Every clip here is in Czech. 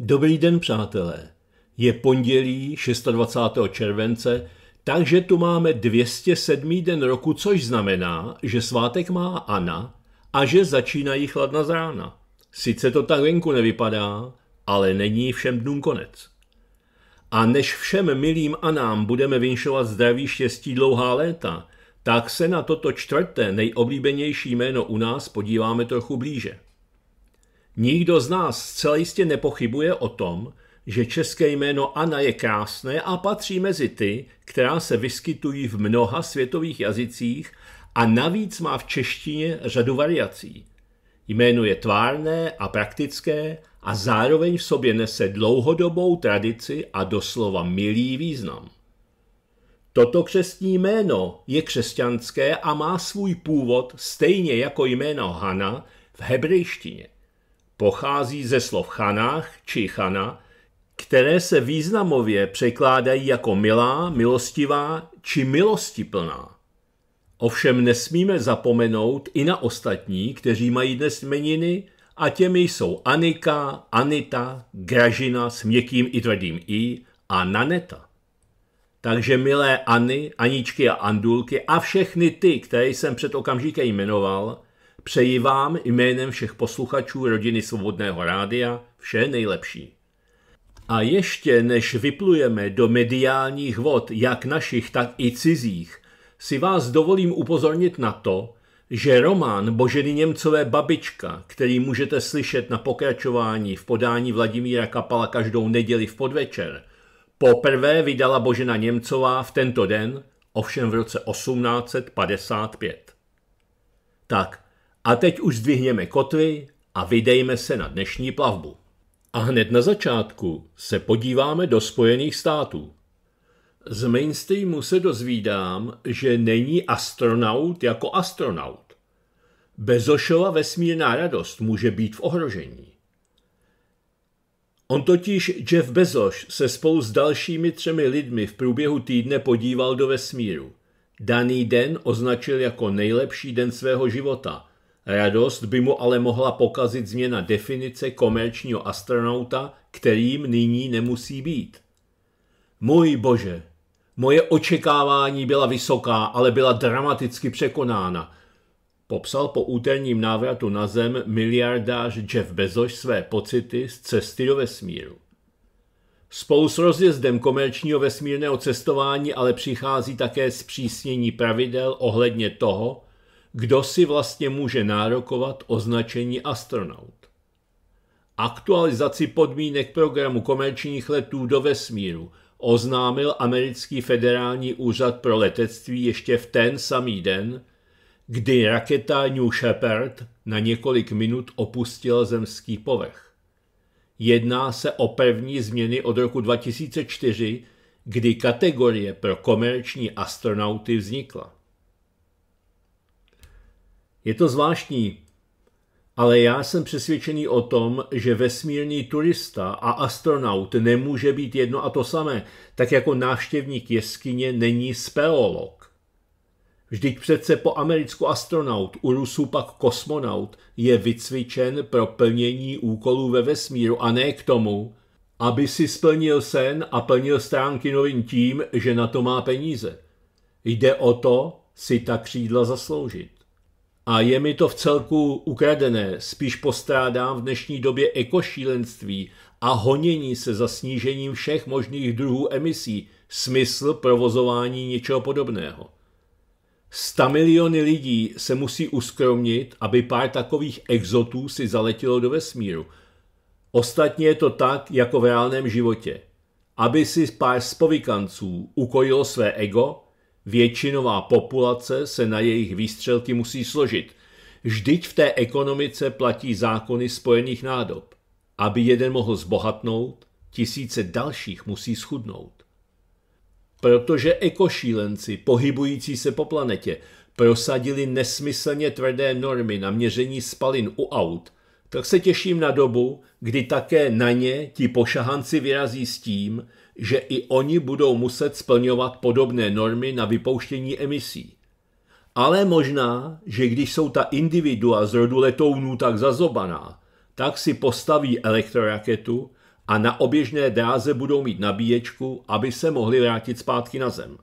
Dobrý den, přátelé. Je pondělí 26. července, takže tu máme 207. den roku, což znamená, že svátek má Ana a že začínají chladna z rána. Sice to tak venku nevypadá, ale není všem dnům konec. A než všem milým Anám budeme vinšovat zdraví štěstí dlouhá léta, tak se na toto čtvrté nejoblíbenější jméno u nás podíváme trochu blíže. Nikdo z nás zcela jistě nepochybuje o tom, že české jméno Anna je krásné a patří mezi ty, která se vyskytují v mnoha světových jazycích a navíc má v češtině řadu variací. Jméno je tvárné a praktické a zároveň v sobě nese dlouhodobou tradici a doslova milý význam. Toto křestní jméno je křesťanské a má svůj původ stejně jako jméno Hana v hebrejštině. Pochází ze slov chanách či chana, které se významově překládají jako milá, milostivá či milostiplná. Ovšem nesmíme zapomenout i na ostatní, kteří mají dnes meniny, a těmi jsou Anika, Anita, Gražina s měkkým i tvrdým i a Naneta. Takže milé Anny, Aničky a Andulky a všechny ty, které jsem před okamžikem jmenoval, přeji vám jménem všech posluchačů rodiny Svobodného rádia vše nejlepší. A ještě než vyplujeme do mediálních vod, jak našich, tak i cizích, si vás dovolím upozornit na to, že román Boženy Němcové Babička, který můžete slyšet na pokračování v podání Vladimíra Kapala každou neděli v podvečer, poprvé vydala Božena Němcová v tento den, ovšem v roce 1855. Tak, a teď už zdvihněme kotvy a vydejme se na dnešní plavbu. A hned na začátku se podíváme do Spojených států. Z mainstreamu se dozvídám, že není astronaut jako astronaut. Bezošova vesmírná radost může být v ohrožení. On totiž Jeff Bezos se spolu s dalšími třemi lidmi v průběhu týdne podíval do vesmíru. Daný den označil jako nejlepší den svého života Radost by mu ale mohla pokazit změna definice komerčního astronauta, kterým nyní nemusí být. Můj bože, moje očekávání byla vysoká, ale byla dramaticky překonána, popsal po úterním návratu na zem miliardář Jeff Bezos své pocity z cesty do vesmíru. Spolu s rozjezdem komerčního vesmírného cestování ale přichází také zpřísnění pravidel ohledně toho, kdo si vlastně může nárokovat označení astronaut. Aktualizaci podmínek programu komerčních letů do vesmíru oznámil americký federální úřad pro letectví ještě v ten samý den, kdy raketa New Shepard na několik minut opustila zemský povrch. Jedná se o první změny od roku 2004, kdy kategorie pro komerční astronauty vznikla. Je to zvláštní, ale já jsem přesvědčený o tom, že vesmírný turista a astronaut nemůže být jedno a to samé, tak jako návštěvník jeskyně není speolog. Vždyť přece po Americku astronaut, u Rusů pak kosmonaut je vycvičen pro plnění úkolů ve vesmíru a ne k tomu, aby si splnil sen a plnil stránky novin tím, že na to má peníze. Jde o to si ta křídla zasloužit a je mi to v celku ukradené. Spíš postrádám v dnešní době ekošílenství a honění se za snížením všech možných druhů emisí smysl provozování něčeho podobného. Sta miliony lidí se musí uskromnit, aby pár takových exotů si zaletilo do vesmíru. Ostatně je to tak, jako v reálném životě. Aby si pár spovikanců ukojilo své ego, Většinová populace se na jejich výstřelky musí složit. Vždyť v té ekonomice platí zákony spojených nádob. Aby jeden mohl zbohatnout, tisíce dalších musí schudnout. Protože ekošílenci, pohybující se po planetě, prosadili nesmyslně tvrdé normy na měření spalin u aut, tak se těším na dobu, kdy také na ně ti pošahanci vyrazí s tím, že i oni budou muset splňovat podobné normy na vypouštění emisí. Ale možná, že když jsou ta individua z rodu letounů tak zazobaná, tak si postaví elektroraketu a na oběžné dráze budou mít nabíječku, aby se mohli vrátit zpátky na zem.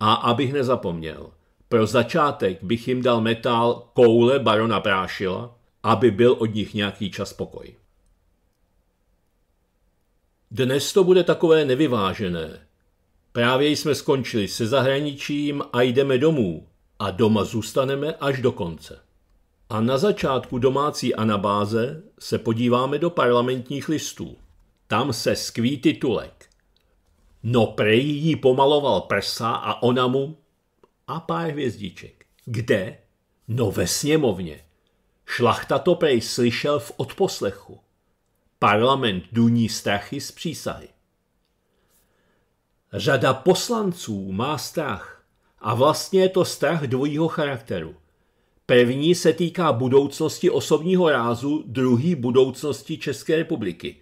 A abych nezapomněl, pro začátek bych jim dal metál koule barona Prášila, aby byl od nich nějaký čas pokoj. Dnes to bude takové nevyvážené. Právě jsme skončili se zahraničím a jdeme domů. A doma zůstaneme až do konce. A na začátku domácí anabáze se podíváme do parlamentních listů. Tam se skví titulek. No prej jí pomaloval prsa a ona mu... A pár hvězdiček. Kde? No ve sněmovně. Šlachta to prej slyšel v odposlechu. Parlament duní strachy z přísahy. Řada poslanců má strach a vlastně je to strach dvojího charakteru. První se týká budoucnosti osobního rázu, druhý budoucnosti České republiky.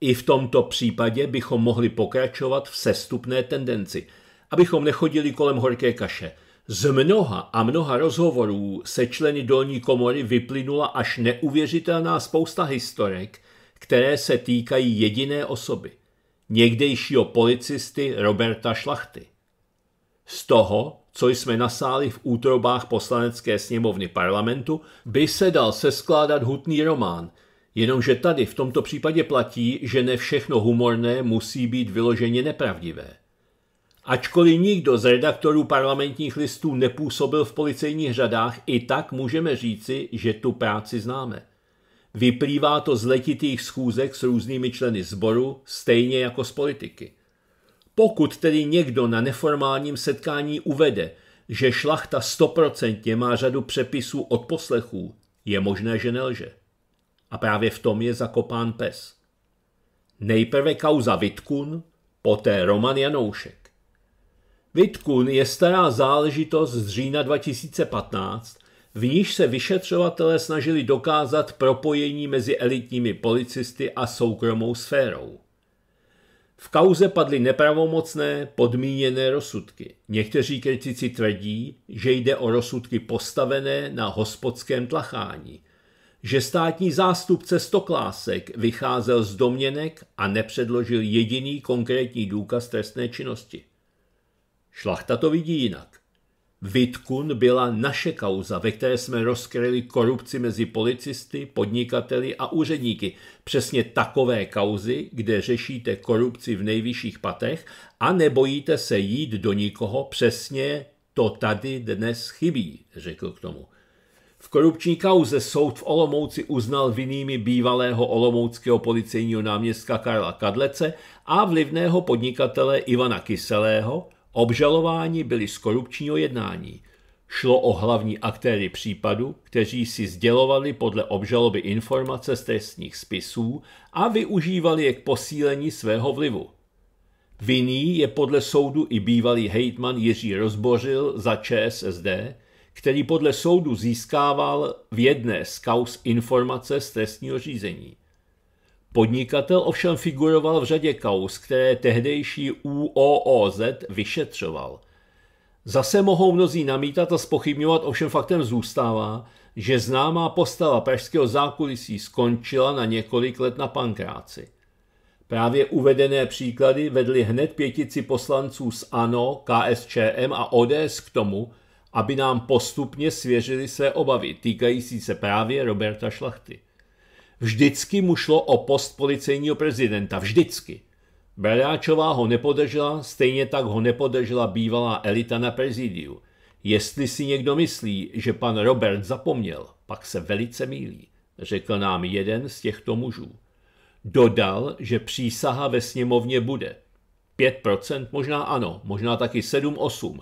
I v tomto případě bychom mohli pokračovat v sestupné tendenci, abychom nechodili kolem horké kaše. Z mnoha a mnoha rozhovorů se členy dolní komory vyplynula až neuvěřitelná spousta historek, které se týkají jediné osoby, někdejšího policisty Roberta Šlachty. Z toho, co jsme nasáli v útrobách poslanecké sněmovny parlamentu, by se dal seskládat hutný román, jenomže tady v tomto případě platí, že ne všechno humorné musí být vyloženě nepravdivé. Ačkoliv nikdo z redaktorů parlamentních listů nepůsobil v policejních řadách, i tak můžeme říci, že tu práci známe. Vyplývá to z letitých schůzek s různými členy sboru, stejně jako z politiky. Pokud tedy někdo na neformálním setkání uvede, že šlachta stoprocentně má řadu přepisů od poslechů, je možné, že nelže. A právě v tom je zakopán pes. Nejprve kauza Vitkun, poté Roman Janoušek. Vitkun je stará záležitost z října 2015 v níž se vyšetřovatelé snažili dokázat propojení mezi elitními policisty a soukromou sférou. V kauze padly nepravomocné, podmíněné rozsudky. Někteří kritici tvrdí, že jde o rozsudky postavené na hospodském tlachání, že státní zástupce Stoklásek vycházel z domněnek a nepředložil jediný konkrétní důkaz trestné činnosti. Šlachta to vidí jinak. Vitkun byla naše kauza, ve které jsme rozkryli korupci mezi policisty, podnikateli a úředníky. Přesně takové kauzy, kde řešíte korupci v nejvyšších patech a nebojíte se jít do nikoho, přesně to tady dnes chybí, řekl k tomu. V korupční kauze soud v Olomouci uznal vinnými bývalého olomouckého policejního náměstka Karla Kadlece a vlivného podnikatele Ivana Kyselého, Obžalováni byli z korupčního jednání. Šlo o hlavní aktéry případu, kteří si sdělovali podle obžaloby informace z trestních spisů a využívali je k posílení svého vlivu. Vinný je podle soudu i bývalý hejtman Jiří Rozbořil za ČSSD, který podle soudu získával v jedné z kaus informace z trestního řízení. Podnikatel ovšem figuroval v řadě kaus, které tehdejší UOOZ vyšetřoval. Zase mohou mnozí namítat a spochybňovat, ovšem faktem zůstává, že známá postava pražského zákulisí skončila na několik let na pankráci. Právě uvedené příklady vedly hned pětici poslanců z ANO, KSČM a ODS k tomu, aby nám postupně svěřili své obavy týkající se právě Roberta Šlachty. Vždycky mu šlo o post policejního prezidenta, vždycky. Bradáčová ho nepodržela, stejně tak ho nepodržela bývalá elita na prezidiu. Jestli si někdo myslí, že pan Robert zapomněl, pak se velice mílí, řekl nám jeden z těchto mužů. Dodal, že přísaha ve sněmovně bude. 5%, možná ano, možná taky 7-8.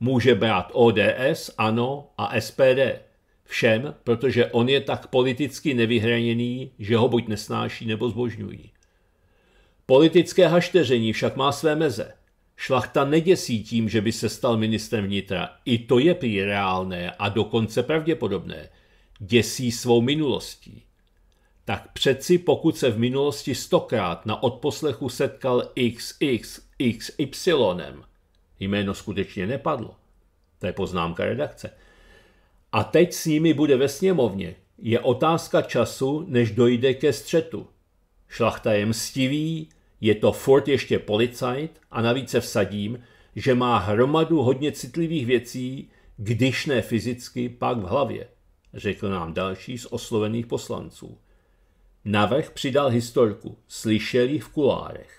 Může brát ODS, ANO a SPD všem, protože on je tak politicky nevyhraněný, že ho buď nesnáší nebo zbožňují. Politické hašteření však má své meze. Šlachta neděsí tím, že by se stal ministrem vnitra. I to je prý reálné a dokonce pravděpodobné. Děsí svou minulostí. Tak přeci pokud se v minulosti stokrát na odposlechu setkal XXXY, jméno skutečně nepadlo. To je poznámka redakce – a teď s nimi bude ve sněmovně, je otázka času, než dojde ke střetu. Šlachta je mstivý, je to furt ještě policajt a navíc se vsadím, že má hromadu hodně citlivých věcí, když ne fyzicky, pak v hlavě, řekl nám další z oslovených poslanců. Navrh přidal historku, slyšeli v kulárech.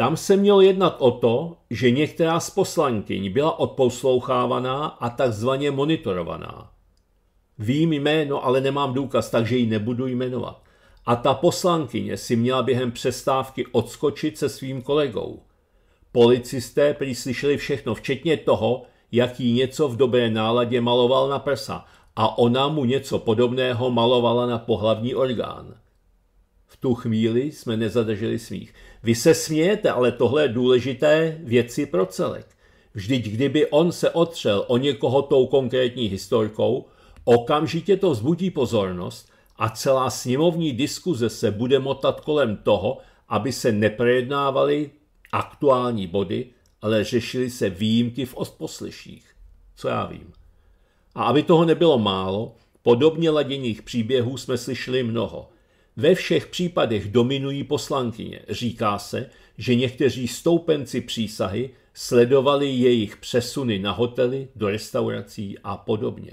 Tam se měl jednat o to, že některá z poslankyň byla odposlouchávaná a takzvaně monitorovaná. Vím jméno, ale nemám důkaz, takže ji nebudu jmenovat. A ta poslankyně si měla během přestávky odskočit se svým kolegou. Policisté přislyšeli všechno, včetně toho, jak jí něco v dobré náladě maloval na prsa a ona mu něco podobného malovala na pohlavní orgán v tu chvíli jsme nezadrželi svých. Vy se smějete, ale tohle je důležité věci pro celek. Vždyť kdyby on se otřel o někoho tou konkrétní historkou, okamžitě to vzbudí pozornost a celá sněmovní diskuze se bude motat kolem toho, aby se neprojednávaly aktuální body, ale řešily se výjimky v odposlyších. Co já vím. A aby toho nebylo málo, podobně laděných příběhů jsme slyšeli mnoho – ve všech případech dominují poslankyně. Říká se, že někteří stoupenci přísahy sledovali jejich přesuny na hotely, do restaurací a podobně.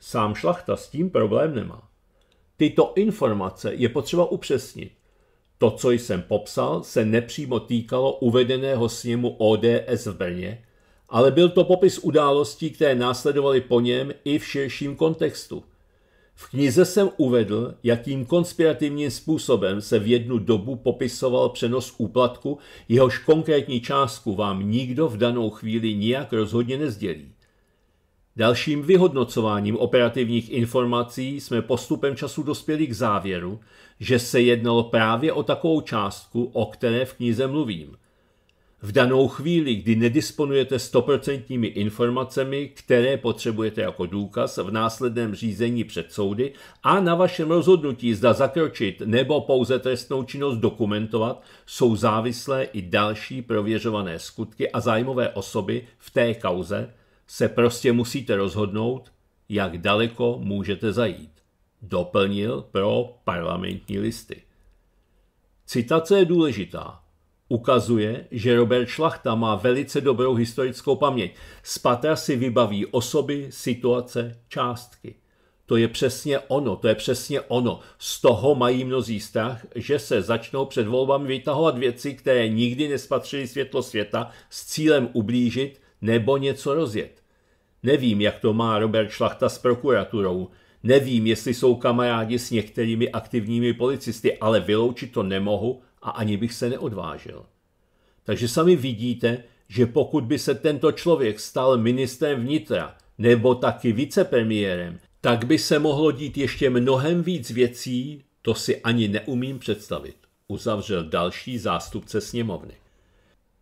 Sám šlachta s tím problém nemá. Tyto informace je potřeba upřesnit. To, co jsem popsal, se nepřímo týkalo uvedeného sněmu ODS v Brně, ale byl to popis událostí, které následovaly po něm i v širším kontextu – v knize jsem uvedl, jakým konspirativním způsobem se v jednu dobu popisoval přenos úplatku, jehož konkrétní částku vám nikdo v danou chvíli nijak rozhodně nezdělí. Dalším vyhodnocováním operativních informací jsme postupem času dospěli k závěru, že se jednalo právě o takovou částku, o které v knize mluvím – v danou chvíli, kdy nedisponujete stoprocentními informacemi, které potřebujete jako důkaz v následném řízení před soudy a na vašem rozhodnutí zda zakročit nebo pouze trestnou činnost dokumentovat, jsou závislé i další prověřované skutky a zájmové osoby v té kauze, se prostě musíte rozhodnout, jak daleko můžete zajít. Doplnil pro parlamentní listy. Citace je důležitá, ukazuje, že Robert Šlachta má velice dobrou historickou paměť. Z patra si vybaví osoby, situace, částky. To je přesně ono, to je přesně ono. Z toho mají mnozí strach, že se začnou před volbami vytahovat věci, které nikdy nespatřili světlo světa, s cílem ublížit nebo něco rozjet. Nevím, jak to má Robert Šlachta s prokuraturou, nevím, jestli jsou kamarádi s některými aktivními policisty, ale vyloučit to nemohu a ani bych se neodvážil. Takže sami vidíte, že pokud by se tento člověk stal ministrem vnitra nebo taky vicepremiérem, tak by se mohlo dít ještě mnohem víc věcí, to si ani neumím představit, uzavřel další zástupce sněmovny.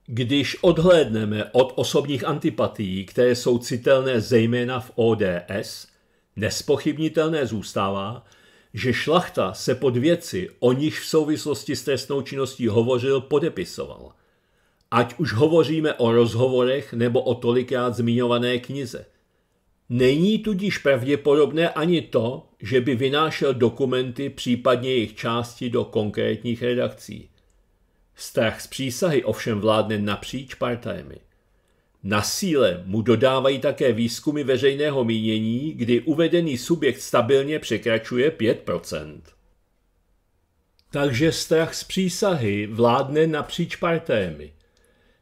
Když odhlédneme od osobních antipatií, které jsou citelné zejména v ODS, nespochybnitelné zůstává, že šlachta se pod věci, o nich v souvislosti s trestnou činností hovořil, podepisoval. Ať už hovoříme o rozhovorech nebo o tolikrát zmiňované knize. Není tudíž pravděpodobné ani to, že by vynášel dokumenty, případně jejich části do konkrétních redakcí. Strach z přísahy ovšem vládne napříč partajemi. Na síle mu dodávají také výzkumy veřejného mínění, kdy uvedený subjekt stabilně překračuje 5 Takže strach z přísahy vládne napříč partémy.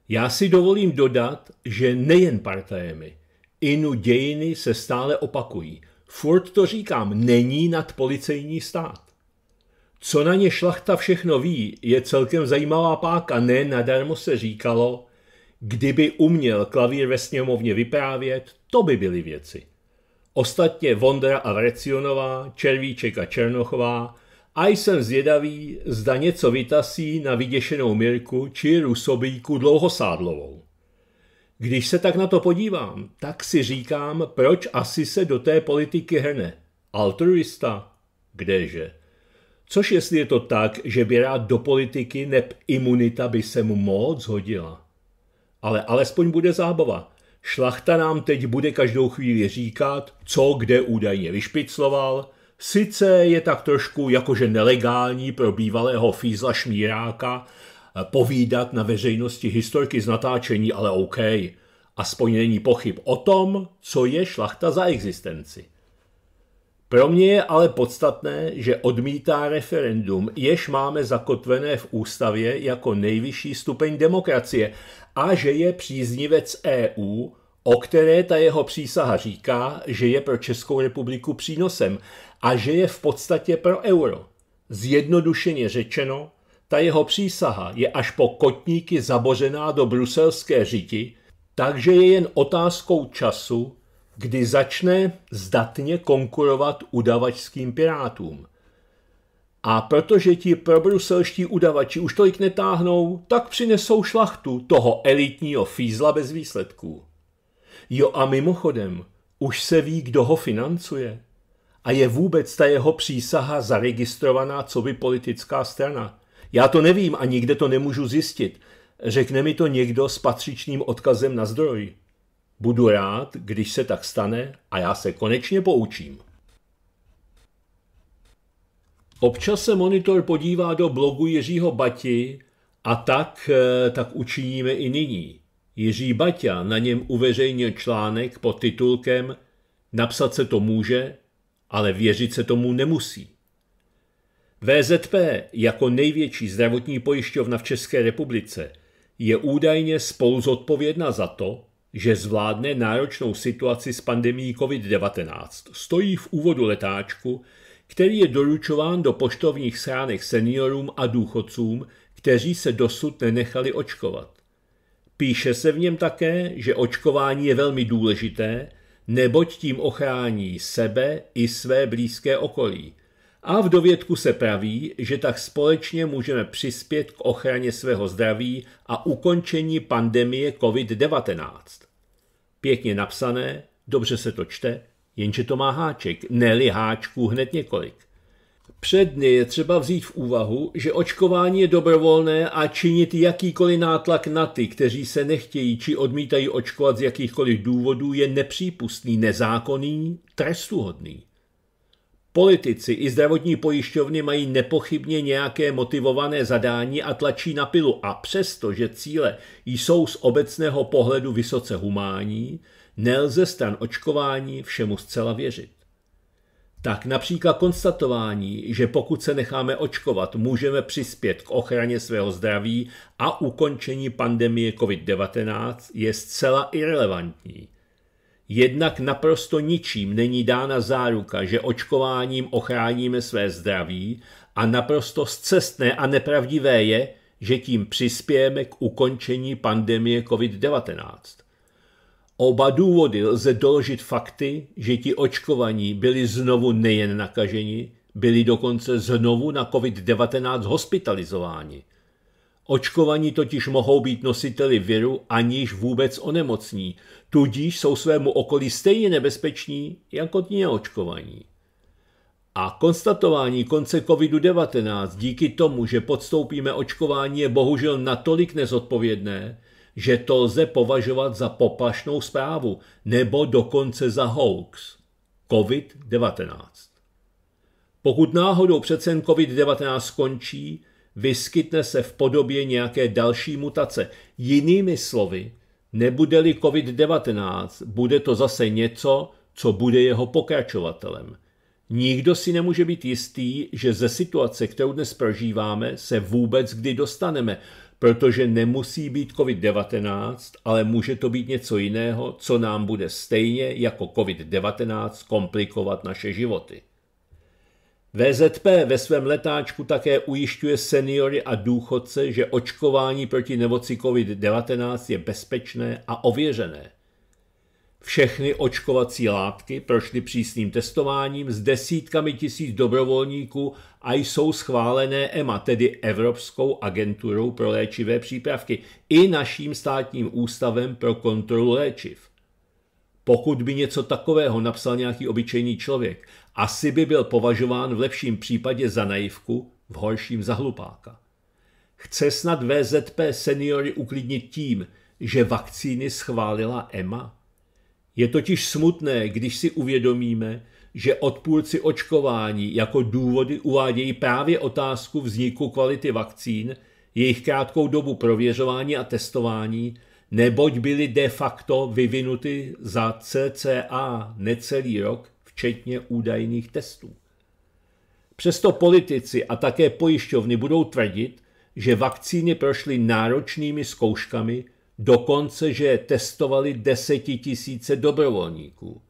Já si dovolím dodat, že nejen partémy, Inu dějiny se stále opakují. Furt to říkám, není nad policejní stát. Co na ně šlachta všechno ví, je celkem zajímavá páka, ne nadarmo se říkalo, Kdyby uměl klavír ve sněmovně vyprávět, to by byly věci. Ostatně Vondra a Vrecionová, Červíček a Černochová a jsem zvědavý, zda něco vytasí na vyděšenou Mirku či Rusobíku dlouhosádlovou. Když se tak na to podívám, tak si říkám, proč asi se do té politiky hrne. Altruista? Kdeže? Což jestli je to tak, že by rád do politiky, neb imunita by se mu moc hodila ale alespoň bude zábava. Šlachta nám teď bude každou chvíli říkat, co kde údajně vyšpicloval, sice je tak trošku jakože nelegální pro bývalého fízla šmíráka eh, povídat na veřejnosti historky z natáčení, ale OK, aspoň není pochyb o tom, co je šlachta za existenci. Pro mě je ale podstatné, že odmítá referendum, jež máme zakotvené v ústavě jako nejvyšší stupeň demokracie a že je příznivec EU, o které ta jeho přísaha říká, že je pro Českou republiku přínosem a že je v podstatě pro euro. Zjednodušeně řečeno, ta jeho přísaha je až po kotníky zabořená do bruselské říti, takže je jen otázkou času, kdy začne zdatně konkurovat udavačským pirátům. A protože ti probruselští udavači už tolik netáhnou, tak přinesou šlachtu toho elitního fízla bez výsledků. Jo a mimochodem, už se ví, kdo ho financuje. A je vůbec ta jeho přísaha zaregistrovaná co by politická strana. Já to nevím a nikde to nemůžu zjistit. Řekne mi to někdo s patřičným odkazem na zdroj. Budu rád, když se tak stane a já se konečně poučím. Občas se monitor podívá do blogu Jiřího Bati a tak, eh, tak učiníme i nyní. Jiří Baťa na něm uveřejnil článek pod titulkem Napsat se to může, ale věřit se tomu nemusí. VZP jako největší zdravotní pojišťovna v České republice je údajně spoluzodpovědna za to, že zvládne náročnou situaci s pandemí COVID-19. Stojí v úvodu letáčku, který je doručován do poštovních sránek seniorům a důchodcům, kteří se dosud nenechali očkovat. Píše se v něm také, že očkování je velmi důležité, neboť tím ochrání sebe i své blízké okolí. A v dovědku se praví, že tak společně můžeme přispět k ochraně svého zdraví a ukončení pandemie COVID-19. Pěkně napsané, dobře se to čte, jenže to má háček, neli háčků hned několik. Předně je třeba vzít v úvahu, že očkování je dobrovolné a činit jakýkoliv nátlak na ty, kteří se nechtějí či odmítají očkovat z jakýchkoliv důvodů, je nepřípustný, nezákonný, trestuhodný. Politici i zdravotní pojišťovny mají nepochybně nějaké motivované zadání a tlačí na pilu a přesto, že cíle jsou z obecného pohledu vysoce humánní, nelze stran očkování všemu zcela věřit. Tak například konstatování, že pokud se necháme očkovat, můžeme přispět k ochraně svého zdraví a ukončení pandemie COVID-19 je zcela irrelevantní – Jednak naprosto ničím není dána záruka, že očkováním ochráníme své zdraví a naprosto zcestné a nepravdivé je, že tím přispějeme k ukončení pandemie COVID-19. Oba důvody lze doložit fakty, že ti očkovaní byli znovu nejen nakaženi, byli dokonce znovu na COVID-19 hospitalizováni – Očkovaní totiž mohou být nositeli viru, aniž vůbec onemocní, tudíž jsou svému okolí stejně nebezpeční jako ti očkovaní. A konstatování konce COVID-19 díky tomu, že podstoupíme očkování, je bohužel natolik nezodpovědné, že to lze považovat za poplašnou zprávu nebo dokonce za hoax. COVID-19 Pokud náhodou přece COVID-19 skončí, vyskytne se v podobě nějaké další mutace. Jinými slovy, nebude-li COVID-19, bude to zase něco, co bude jeho pokračovatelem. Nikdo si nemůže být jistý, že ze situace, kterou dnes prožíváme, se vůbec kdy dostaneme, protože nemusí být COVID-19, ale může to být něco jiného, co nám bude stejně jako COVID-19 komplikovat naše životy. VZP ve svém letáčku také ujišťuje seniory a důchodce, že očkování proti nemoci COVID-19 je bezpečné a ověřené. Všechny očkovací látky prošly přísným testováním s desítkami tisíc dobrovolníků a jsou schválené EMA, tedy Evropskou agenturou pro léčivé přípravky, i naším státním ústavem pro kontrolu léčiv. Pokud by něco takového napsal nějaký obyčejný člověk, asi by byl považován v lepším případě za naivku, v horším za hlupáka. Chce snad VZP seniory uklidnit tím, že vakcíny schválila EMA? Je totiž smutné, když si uvědomíme, že odpůrci očkování jako důvody uvádějí právě otázku vzniku kvality vakcín, jejich krátkou dobu prověřování a testování, neboť byly de facto vyvinuty za cca necelý rok včetně údajných testů. Přesto politici a také pojišťovny budou tvrdit, že vakcíny prošly náročnými zkouškami, dokonce, že je testovali desetitisíce dobrovolníků.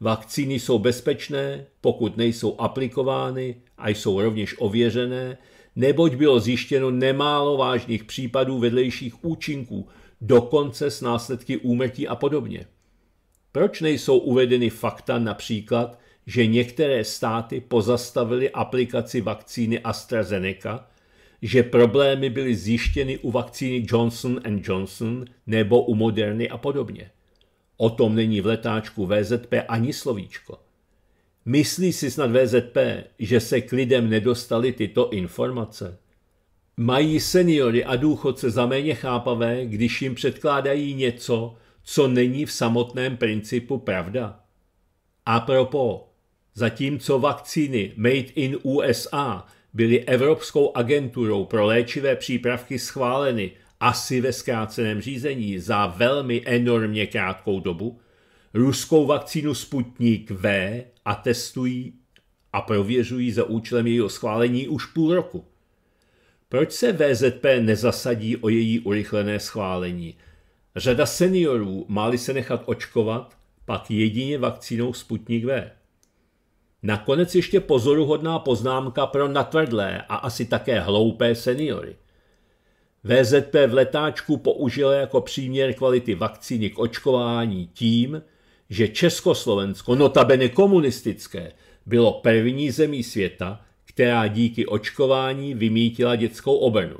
Vakcíny jsou bezpečné, pokud nejsou aplikovány a jsou rovněž ověřené, neboť bylo zjištěno nemálo vážných případů vedlejších účinků, dokonce s následky úmrtí a podobně. Proč nejsou uvedeny fakta například, že některé státy pozastavily aplikaci vakcíny AstraZeneca, že problémy byly zjištěny u vakcíny Johnson Johnson nebo u Moderny a podobně. O tom není v letáčku VZP ani slovíčko. Myslí si snad VZP, že se k lidem nedostaly tyto informace? Mají seniory a důchodce za méně chápavé, když jim předkládají něco, co není v samotném principu pravda. A propo, zatímco vakcíny Made in USA byly Evropskou agenturou pro léčivé přípravky schváleny asi ve zkráceném řízení za velmi enormně krátkou dobu, ruskou vakcínu Sputnik V a testují a prověřují za účelem jejího schválení už půl roku. Proč se VZP nezasadí o její urychlené schválení? Řada seniorů, máli se nechat očkovat, pak jedině vakcínou Sputnik V. Nakonec ještě pozoruhodná poznámka pro natvrdlé a asi také hloupé seniory. VZP v letáčku použila jako příměr kvality vakcíny k očkování tím, že Československo, notabene komunistické, bylo první zemí světa, která díky očkování vymítila dětskou obrnu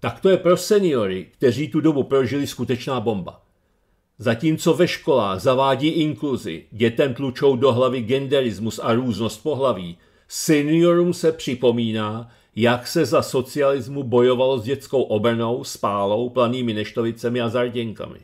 tak to je pro seniory, kteří tu dobu prožili skutečná bomba. Zatímco ve školách zavádí inkluzi, dětem tlučou do hlavy genderismus a různost pohlaví, seniorům se připomíná, jak se za socialismu bojovalo s dětskou obrnou, spálou, planými neštovicemi a zarděnkami.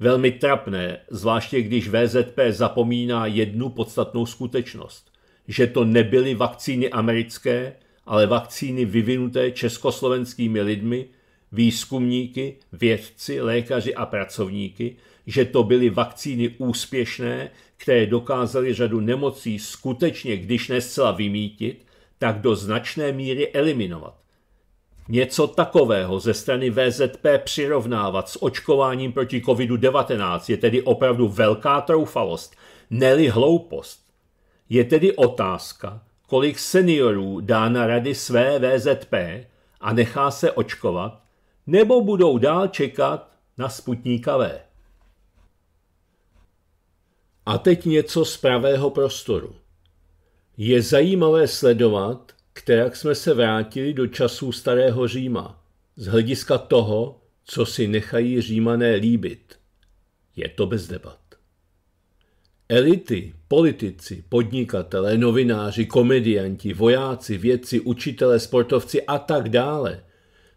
Velmi trapné, zvláště když VZP zapomíná jednu podstatnou skutečnost, že to nebyly vakcíny americké, ale vakcíny vyvinuté československými lidmi, výzkumníky, vědci, lékaři a pracovníky, že to byly vakcíny úspěšné, které dokázaly řadu nemocí skutečně, když ne zcela vymítit, tak do značné míry eliminovat. Něco takového ze strany VZP přirovnávat s očkováním proti COVID-19 je tedy opravdu velká troufalost, neli hloupost. Je tedy otázka, kolik seniorů dá na rady své VZP a nechá se očkovat, nebo budou dál čekat na V. A teď něco z pravého prostoru. Je zajímavé sledovat, kterak jsme se vrátili do časů starého Říma, z hlediska toho, co si nechají římané líbit. Je to bez debat. Elity, politici, podnikatelé, novináři, komedianti, vojáci, vědci, učitelé, sportovci a tak dále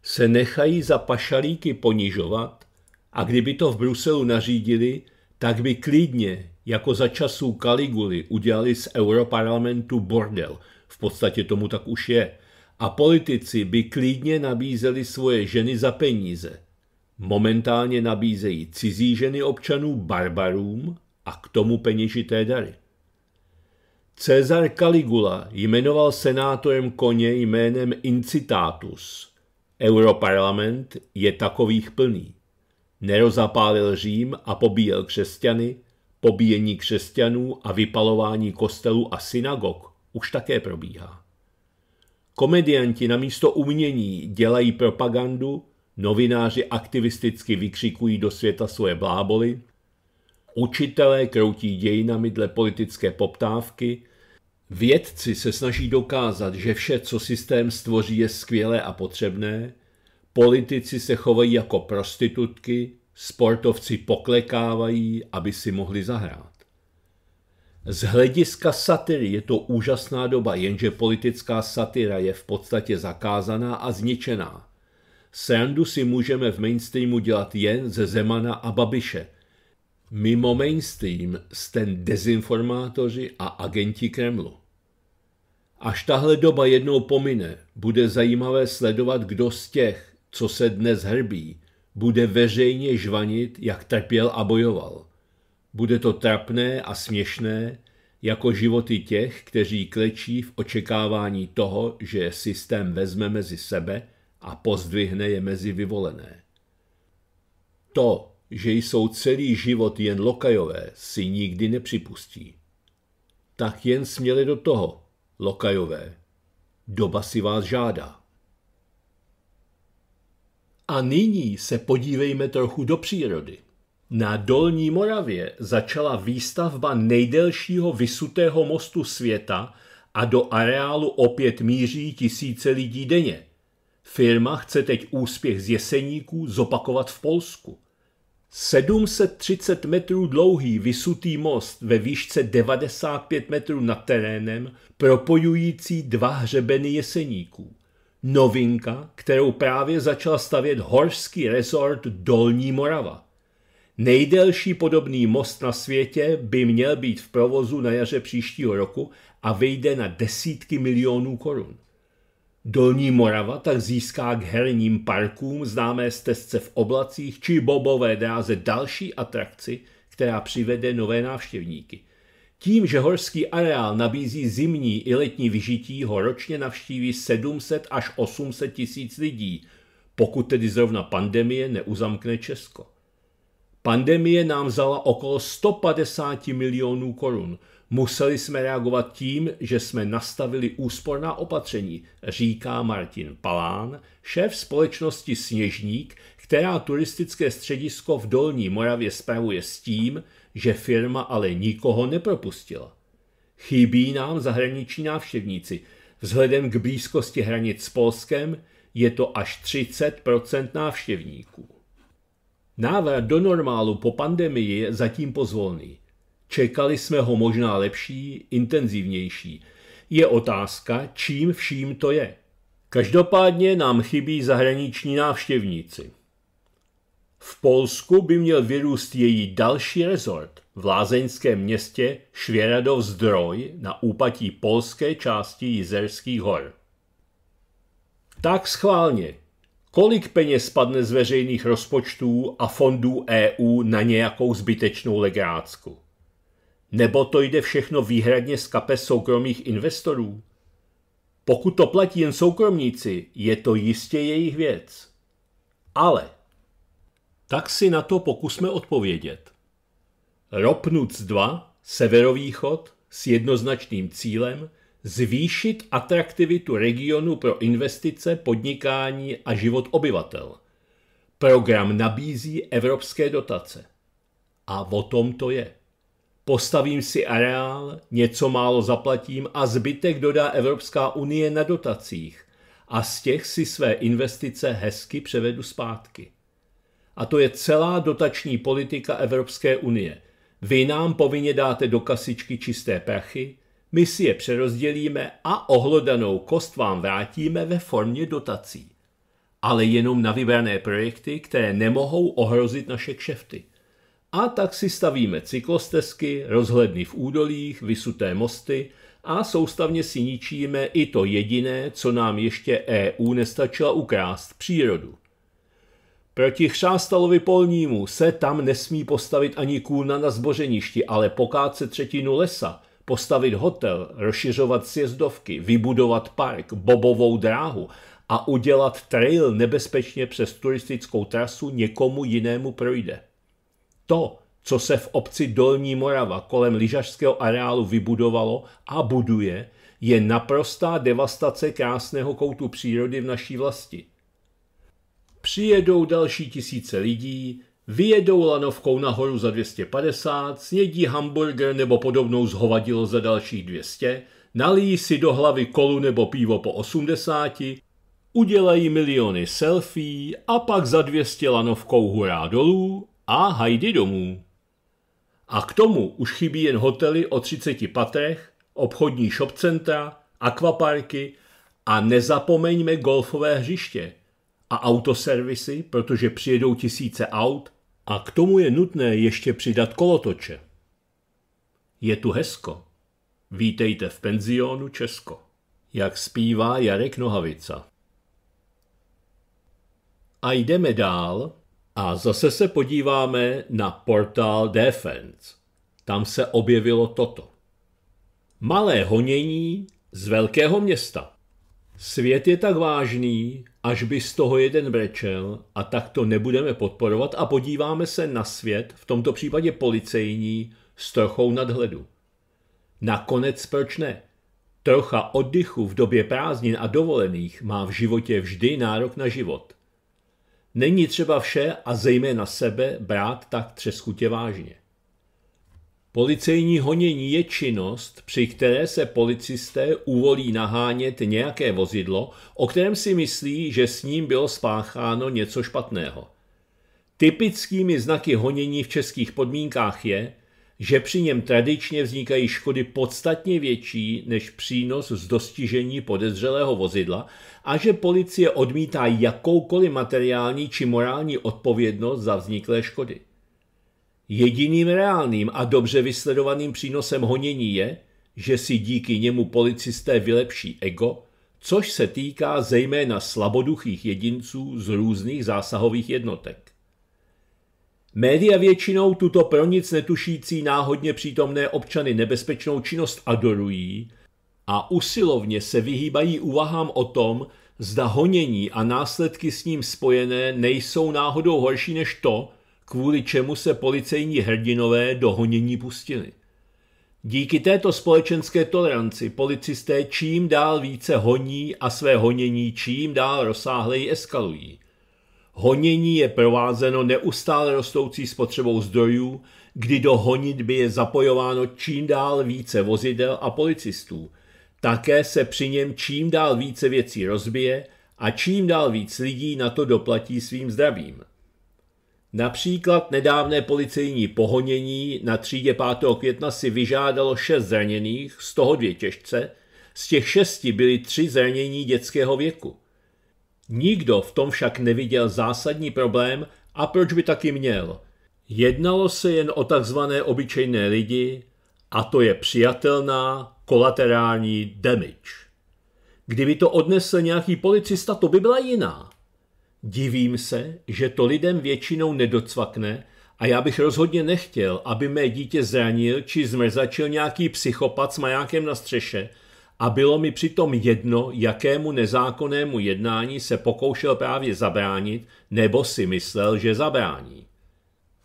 se nechají za pašalíky ponižovat a kdyby to v Bruselu nařídili, tak by klidně, jako za časů Kaliguly, udělali z europarlamentu bordel. V podstatě tomu tak už je. A politici by klidně nabízeli svoje ženy za peníze. Momentálně nabízejí cizí ženy občanů barbarům a k tomu peněžité dary. Cezar Caligula jmenoval senátorem koně jménem Incitatus. Europarlament je takových plný. Nerozapálil Řím a pobíjel křesťany, pobíjení křesťanů a vypalování kostelů a synagog už také probíhá. Komedianti na místo umění dělají propagandu, novináři aktivisticky vykřikují do světa svoje bláboli Učitelé kroutí dějinami dle politické poptávky, vědci se snaží dokázat, že vše, co systém stvoří, je skvělé a potřebné, politici se chovají jako prostitutky, sportovci poklekávají, aby si mohli zahrát. Z hlediska satiry je to úžasná doba, jenže politická satira je v podstatě zakázaná a zničená. Srandu si můžeme v mainstreamu dělat jen ze Zemana a Babiše, mimo mainstream jste dezinformátoři a agenti Kremlu. Až tahle doba jednou pomine, bude zajímavé sledovat, kdo z těch, co se dnes hrbí, bude veřejně žvanit, jak trpěl a bojoval. Bude to trapné a směšné, jako životy těch, kteří klečí v očekávání toho, že systém vezme mezi sebe a pozdvihne je mezi vyvolené. To, že jsou celý život jen lokajové, si nikdy nepřipustí. Tak jen směli do toho, lokajové. Doba si vás žádá. A nyní se podívejme trochu do přírody. Na Dolní Moravě začala výstavba nejdelšího vysutého mostu světa a do areálu opět míří tisíce lidí denně. Firma chce teď úspěch z jeseníků zopakovat v Polsku. 730 metrů dlouhý vysutý most ve výšce 95 metrů nad terénem propojující dva hřebeny jeseníků. Novinka, kterou právě začal stavět horský resort Dolní Morava. Nejdelší podobný most na světě by měl být v provozu na jaře příštího roku a vyjde na desítky milionů korun. Dolní Morava tak získá k herním parkům známé stezce v oblacích či bobové dráze další atrakci, která přivede nové návštěvníky. Tím, že horský areál nabízí zimní i letní vyžití, ho ročně navštíví 700 až 800 tisíc lidí, pokud tedy zrovna pandemie neuzamkne Česko. Pandemie nám vzala okolo 150 milionů korun – Museli jsme reagovat tím, že jsme nastavili úsporná opatření, říká Martin Palán, šéf společnosti Sněžník, která turistické středisko v Dolní Moravě spravuje s tím, že firma ale nikoho nepropustila. Chybí nám zahraniční návštěvníci. Vzhledem k blízkosti hranic s Polskem je to až 30 návštěvníků. Návrat do normálu po pandemii je zatím pozvolný. Čekali jsme ho možná lepší, intenzivnější. Je otázka, čím vším to je. Každopádně nám chybí zahraniční návštěvníci. V Polsku by měl vyrůst její další rezort v lázeňském městě Švěradov zdroj na úpatí polské části Jizerských hor. Tak schválně, kolik peněz spadne z veřejných rozpočtů a fondů EU na nějakou zbytečnou legrácku? Nebo to jde všechno výhradně z kapes soukromých investorů? Pokud to platí jen soukromníci, je to jistě jejich věc. Ale. Tak si na to pokusme odpovědět. Ropnuc 2, severovýchod, s jednoznačným cílem zvýšit atraktivitu regionu pro investice, podnikání a život obyvatel. Program nabízí evropské dotace. A o tom to je. Postavím si areál, něco málo zaplatím a zbytek dodá Evropská unie na dotacích a z těch si své investice hezky převedu zpátky. A to je celá dotační politika Evropské unie. Vy nám povinně dáte do kasičky čisté prachy, my si je přerozdělíme a ohlodanou kost vám vrátíme ve formě dotací. Ale jenom na vybrané projekty, které nemohou ohrozit naše kšefty – a tak si stavíme cyklostezky, rozhledny v údolích, vysuté mosty a soustavně si ničíme i to jediné, co nám ještě EU nestačila ukrást přírodu. Proti chřástalovi polnímu se tam nesmí postavit ani kůna na zbořeništi, ale pokát se třetinu lesa, postavit hotel, rozšiřovat sjezdovky, vybudovat park, bobovou dráhu a udělat trail nebezpečně přes turistickou trasu někomu jinému projde. To, co se v obci Dolní Morava kolem lyžařského areálu vybudovalo a buduje, je naprostá devastace krásného koutu přírody v naší vlasti. Přijedou další tisíce lidí, vyjedou lanovkou nahoru za 250, snědí hamburger nebo podobnou zhovadilo za dalších 200, nalijí si do hlavy kolu nebo pivo po 80, udělají miliony selfie a pak za 200 lanovkou hurá dolů a hajdy domů. A k tomu už chybí jen hotely o 30 patech, obchodní shopcentra, akvaparky a nezapomeňme golfové hřiště a autoservisy, protože přijedou tisíce aut a k tomu je nutné ještě přidat kolotoče. Je tu hezko. Vítejte v penzionu Česko. Jak zpívá Jarek Nohavica. A jdeme dál a zase se podíváme na portál Defense. Tam se objevilo toto. Malé honění z velkého města. Svět je tak vážný, až by z toho jeden brečel a tak to nebudeme podporovat a podíváme se na svět, v tomto případě policejní, s trochou nadhledu. Nakonec proč ne? Trocha oddychu v době prázdnin a dovolených má v životě vždy nárok na život. Není třeba vše a zejména sebe brát tak třeskutě vážně. Policejní honění je činnost, při které se policisté uvolí nahánět nějaké vozidlo, o kterém si myslí, že s ním bylo spácháno něco špatného. Typickými znaky honění v českých podmínkách je, že při něm tradičně vznikají škody podstatně větší než přínos z dostižení podezřelého vozidla a že policie odmítá jakoukoliv materiální či morální odpovědnost za vzniklé škody. Jediným reálným a dobře vysledovaným přínosem honění je, že si díky němu policisté vylepší ego, což se týká zejména slaboduchých jedinců z různých zásahových jednotek. Média většinou tuto pro nic netušící náhodně přítomné občany nebezpečnou činnost adorují a usilovně se vyhýbají úvahám o tom, zda honění a následky s ním spojené nejsou náhodou horší než to, kvůli čemu se policejní hrdinové do honění pustili. Díky této společenské toleranci policisté čím dál více honí a své honění čím dál rozsáhleji eskalují. Honění je provázeno neustále rostoucí spotřebou zdrojů, kdy do honitby je zapojováno čím dál více vozidel a policistů. Také se při něm čím dál více věcí rozbije a čím dál víc lidí na to doplatí svým zdravím. Například nedávné policejní pohonění na třídě 5. května si vyžádalo šest zraněných, z toho dvě těžce, z těch šesti byly tři zranění dětského věku. Nikdo v tom však neviděl zásadní problém a proč by taky měl. Jednalo se jen o takzvané obyčejné lidi a to je přijatelná kolaterální damage. Kdyby to odnesl nějaký policista, to by byla jiná. Divím se, že to lidem většinou nedocvakne a já bych rozhodně nechtěl, aby mé dítě zranil či zmrzačil nějaký psychopat s majákem na střeše – a bylo mi přitom jedno, jakému nezákonnému jednání se pokoušel právě zabránit, nebo si myslel, že zabrání.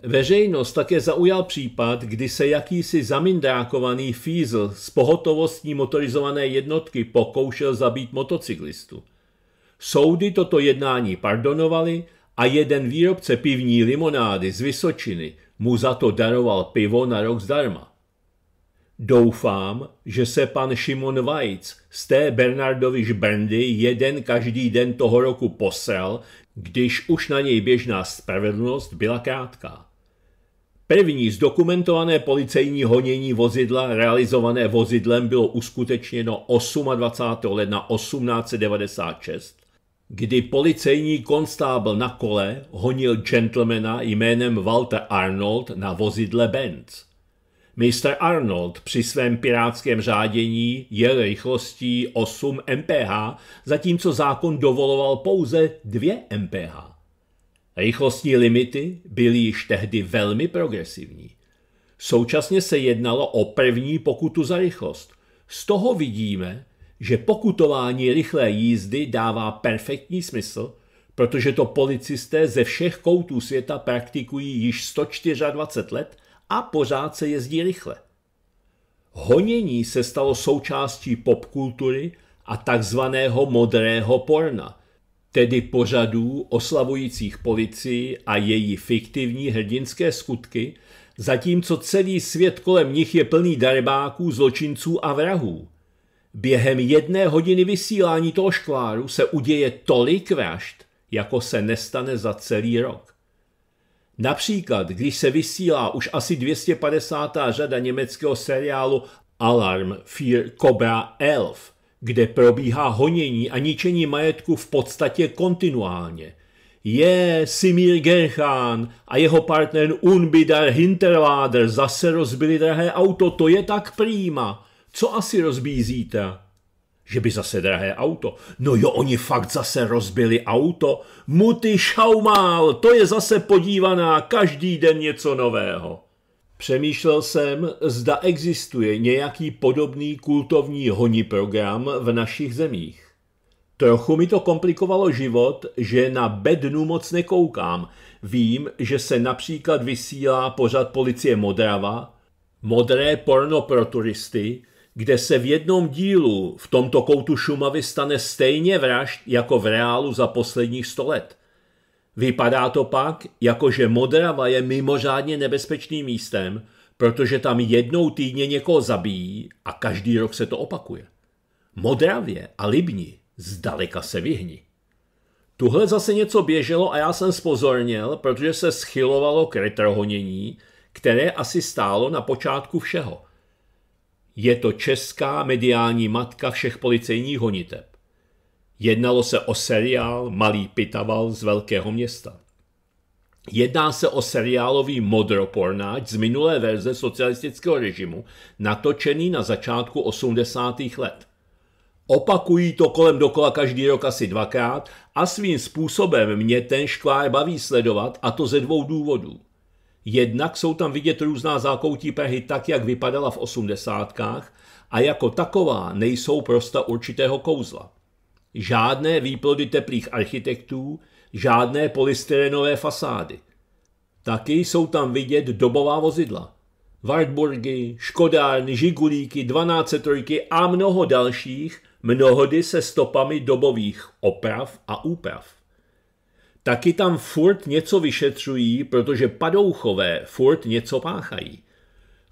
Veřejnost také zaujal případ, kdy se jakýsi zamindrákovaný fízl z pohotovostní motorizované jednotky pokoušel zabít motocyklistu. Soudy toto jednání pardonovali a jeden výrobce pivní limonády z Vysočiny mu za to daroval pivo na rok zdarma. Doufám, že se pan Šimon Vajc z té Bernardoviš žbrndy jeden každý den toho roku posel, když už na něj běžná spravedlnost byla krátká. První zdokumentované policejní honění vozidla realizované vozidlem bylo uskutečněno 28. ledna 1896, kdy policejní konstábl na kole honil gentlemana jménem Walter Arnold na vozidle Benz. Mr. Arnold při svém pirátském řádění jel rychlostí 8 mph, zatímco zákon dovoloval pouze 2 mph. Rychlostní limity byly již tehdy velmi progresivní. Současně se jednalo o první pokutu za rychlost. Z toho vidíme, že pokutování rychlé jízdy dává perfektní smysl, protože to policisté ze všech koutů světa praktikují již 124 let – a pořád se jezdí rychle. Honění se stalo součástí popkultury a takzvaného modrého porna, tedy pořadů oslavujících policii a její fiktivní hrdinské skutky, zatímco celý svět kolem nich je plný darebáků, zločinců a vrahů. Během jedné hodiny vysílání toho škváru se uděje tolik vražd, jako se nestane za celý rok. Například, když se vysílá už asi 250. řada německého seriálu Alarm Fear Cobra Elf, kde probíhá honění a ničení majetku v podstatě kontinuálně. Je Simir Gerchan a jeho partner Unbidar Hinterlader zase rozbili drahé auto, to je tak prýma. Co asi rozbízíte? že by zase drahé auto. No jo, oni fakt zase rozbili auto. Muty šaumál, to je zase podívaná, každý den něco nového. Přemýšlel jsem, zda existuje nějaký podobný kultovní honí program v našich zemích. Trochu mi to komplikovalo život, že na bednu moc nekoukám. Vím, že se například vysílá pořad policie Modrava, modré porno pro turisty, kde se v jednom dílu v tomto koutu Šumavy stane stejně vražd jako v reálu za posledních sto let. Vypadá to pak, jako že Modrava je mimořádně nebezpečným místem, protože tam jednou týdně někoho zabijí a každý rok se to opakuje. Modravě a Libni zdaleka se vyhni. Tuhle zase něco běželo a já jsem spozornil, protože se schylovalo k retrohonění, které asi stálo na počátku všeho – je to česká mediální matka všech policejních honiteb. Jednalo se o seriál Malý pitaval z velkého města. Jedná se o seriálový modropornáč z minulé verze socialistického režimu, natočený na začátku 80. let. Opakují to kolem dokola každý rok asi dvakrát a svým způsobem mě ten škvár baví sledovat a to ze dvou důvodů. Jednak jsou tam vidět různá zákoutí Prahy tak, jak vypadala v osmdesátkách a jako taková nejsou prosta určitého kouzla. Žádné výplody teplých architektů, žádné polystyrenové fasády. Taky jsou tam vidět dobová vozidla. Wartburgy, Škodárny, Žigulíky, 12 trojky a mnoho dalších, mnohdy se stopami dobových oprav a úprav taky tam furt něco vyšetřují, protože padouchové furt něco páchají.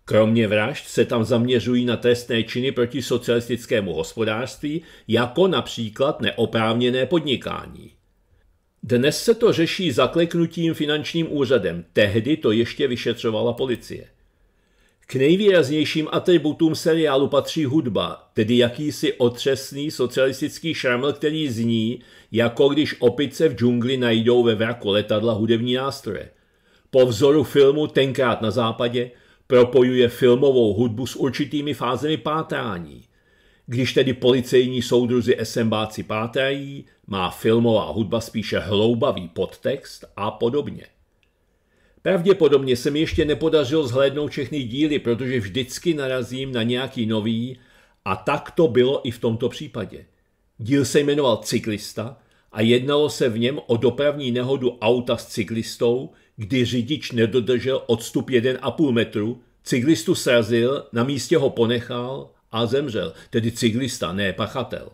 Kromě vražd se tam zaměřují na trestné činy proti socialistickému hospodářství, jako například neoprávněné podnikání. Dnes se to řeší zakleknutím finančním úřadem, tehdy to ještě vyšetřovala policie. K nejvýraznějším atributům seriálu patří hudba, tedy jakýsi otřesný socialistický šraml, který zní, jako když opice v džungli najdou ve vraku letadla hudební nástroje. Po vzoru filmu Tenkrát na západě propojuje filmovou hudbu s určitými fázemi pátrání. Když tedy policejní soudruzi SMBáci pátrají, má filmová hudba spíše hloubavý podtext a podobně. Pravděpodobně se mi ještě nepodařilo zhlédnout všechny díly, protože vždycky narazím na nějaký nový a tak to bylo i v tomto případě. Díl se jmenoval Cyklista a jednalo se v něm o dopravní nehodu auta s cyklistou, kdy řidič nedodržel odstup 1,5 metru, cyklistu srazil, na místě ho ponechal a zemřel, tedy cyklista, ne pachatel.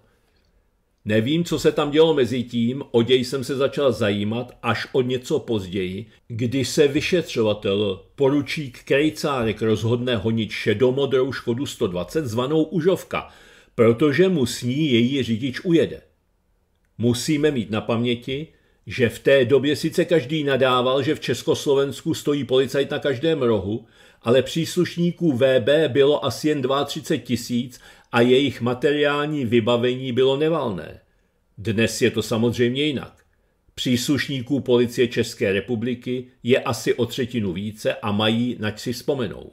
Nevím, co se tam dělo mezi tím, o děj jsem se začal zajímat až o něco později, kdy se vyšetřovatel poručík Krejcárek rozhodne honit šedomodrou Škodu 120 zvanou Užovka – protože mu s ní její řidič ujede. Musíme mít na paměti, že v té době sice každý nadával, že v Československu stojí policajt na každém rohu, ale příslušníků VB bylo asi jen 32 tisíc a jejich materiální vybavení bylo nevalné. Dnes je to samozřejmě jinak. Příslušníků policie České republiky je asi o třetinu více a mají, nač si vzpomenou.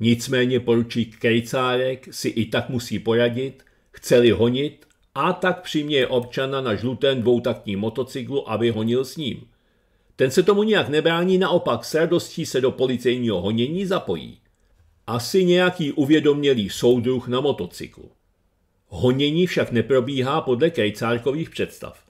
Nicméně poručík Krejcárek si i tak musí poradit, chceli honit a tak přiměje občana na žlutém dvoutaktním motocyklu, aby honil s ním. Ten se tomu nijak nebrání, naopak s radostí se do policejního honění zapojí. Asi nějaký uvědomělý soudruh na motocyklu. Honění však neprobíhá podle Krejcárkových představ.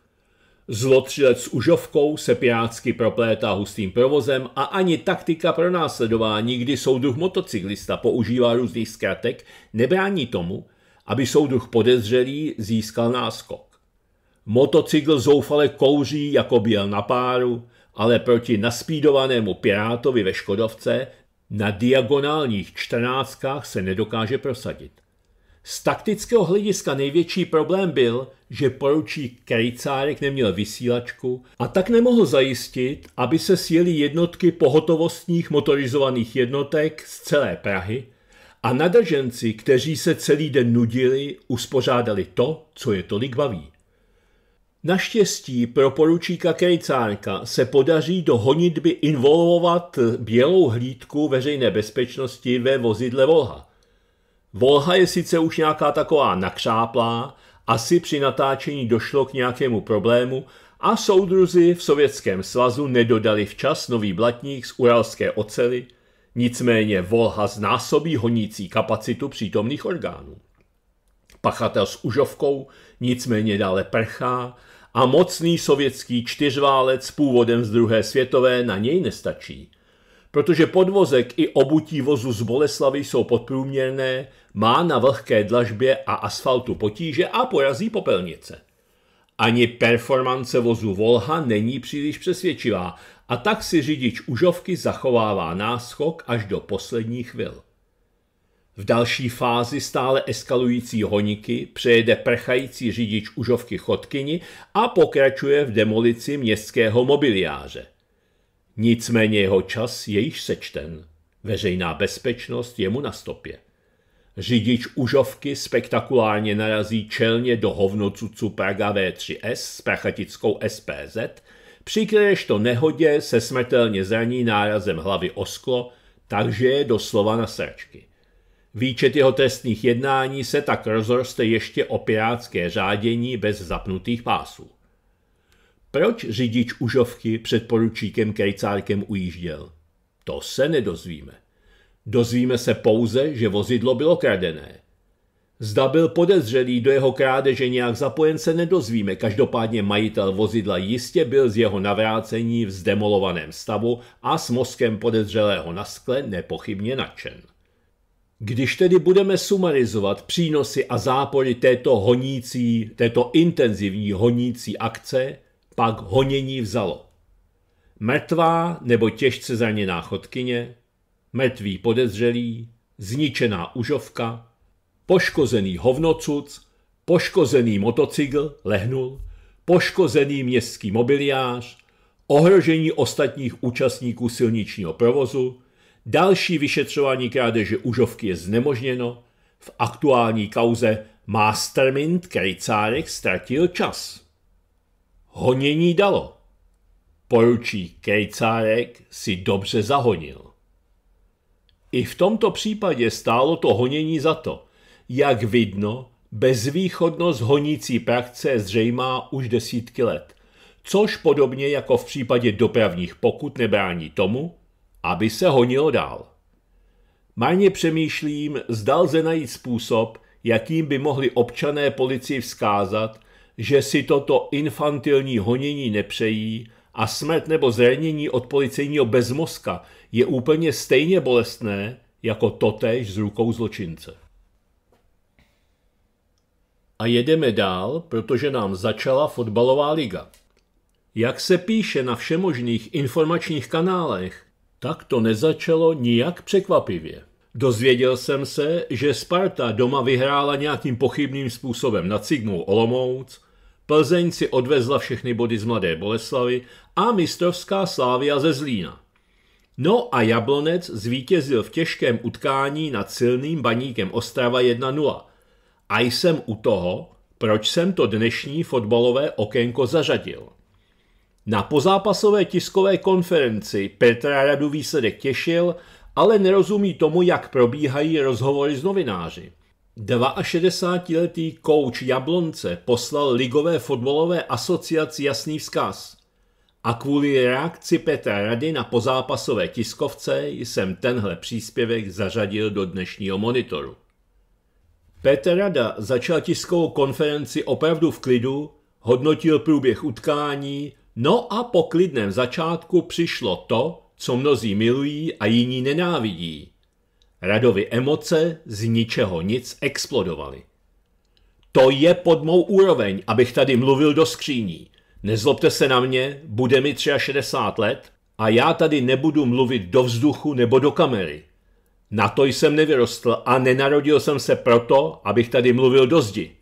Zlotřilec s užovkou se pirátsky proplétá hustým provozem a ani taktika pro následování, kdy soudruh motocyklista používá různých zkratek, nebrání tomu, aby soudruh podezřelý získal náskok. Motocykl zoufale kouří jako byl na páru, ale proti naspídovanému pirátovi ve Škodovce na diagonálních čtrnáctkách se nedokáže prosadit. Z taktického hlediska největší problém byl, že poručík Krejcárek neměl vysílačku a tak nemohl zajistit, aby se sjeli jednotky pohotovostních motorizovaných jednotek z celé Prahy a nadrženci, kteří se celý den nudili, uspořádali to, co je tolik baví. Naštěstí pro poručíka Krejcárka se podaří do honitby involvovat bělou hlídku veřejné bezpečnosti ve vozidle Volha. Volha je sice už nějaká taková nakřáplá, asi při natáčení došlo k nějakému problému a soudruzi v Sovětském svazu nedodali včas nový blatník z uralské ocely, nicméně Volha znásobí honící kapacitu přítomných orgánů. Pachatel s užovkou nicméně dále prchá a mocný sovětský čtyřválec původem z druhé světové na něj nestačí – Protože podvozek i obutí vozu z Boleslavy jsou podprůměrné, má na vlhké dlažbě a asfaltu potíže a porazí popelnice. Ani performance vozu Volha není příliš přesvědčivá a tak si řidič užovky zachovává náskok až do poslední chvil. V další fázi stále eskalující honiky přejede prchající řidič užovky chodkyni a pokračuje v demolici městského mobiliáře. Nicméně jeho čas je již sečten. Veřejná bezpečnost je mu na stopě. Řidič užovky spektakulárně narazí čelně do hovnocucu Praga V3S s prachatickou SPZ, při to nehodě se smrtelně zraní nárazem hlavy o sklo, takže je doslova na sračky. Výčet jeho trestných jednání se tak rozroste ještě o pirátské řádění bez zapnutých pásů. Proč řidič užovky před poručíkem Krejcárkem ujížděl? To se nedozvíme. Dozvíme se pouze, že vozidlo bylo kradené. Zda byl podezřelý do jeho krádeže nějak zapojen, se nedozvíme. Každopádně majitel vozidla jistě byl z jeho navrácení v zdemolovaném stavu a s mozkem podezřelého na skle nepochybně nadšen. Když tedy budeme sumarizovat přínosy a zápory této honící, této intenzivní honící akce, pak honění vzalo. Mrtvá nebo těžce zraněná chodkyně, mrtvý podezřelý, zničená užovka, poškozený hovnocuc, poškozený motocykl lehnul, poškozený městský mobiliář, ohrožení ostatních účastníků silničního provozu, další vyšetřování krádeže užovky je znemožněno, v aktuální kauze Mastermind Krejcárek ztratil čas honění dalo. Poručík kejcárek si dobře zahonil. I v tomto případě stálo to honění za to. Jak vidno, bezvýchodnost honící prakce zřejmá už desítky let, což podobně jako v případě dopravních pokut nebrání tomu, aby se honilo dál. Marně přemýšlím, zdal lze najít způsob, jakým by mohli občané policii vzkázat, že si toto infantilní honění nepřejí a smrt nebo zranění od policejního bezmozka je úplně stejně bolestné jako totéž s rukou zločince. A jedeme dál, protože nám začala fotbalová liga. Jak se píše na všemožných informačních kanálech, tak to nezačalo nijak překvapivě. Dozvěděl jsem se, že Sparta doma vyhrála nějakým pochybným způsobem nad Sigmou Olomouc, Plzeň si odvezla všechny body z Mladé Boleslavy a mistrovská Slávia ze Zlína. No a Jablonec zvítězil v těžkém utkání nad silným baníkem Ostrava 1-0. A jsem u toho, proč jsem to dnešní fotbalové okénko zařadil. Na pozápasové tiskové konferenci Petra Radu výsledek těšil, ale nerozumí tomu, jak probíhají rozhovory s novináři – 62-letý kouč Jablonce poslal Ligové fotbalové asociaci jasný vzkaz. A kvůli reakci Petra Rady na pozápasové tiskovce jsem tenhle příspěvek zařadil do dnešního monitoru. Petr Rada začal tiskovou konferenci opravdu v klidu, hodnotil průběh utkání, no a po klidném začátku přišlo to, co mnozí milují a jiní nenávidí – Radovi emoce z ničeho nic explodovaly. To je pod mou úroveň, abych tady mluvil do skříní. Nezlobte se na mě, bude mi 63 let a já tady nebudu mluvit do vzduchu nebo do kamery. Na to jsem nevyrostl a nenarodil jsem se proto, abych tady mluvil do zdi.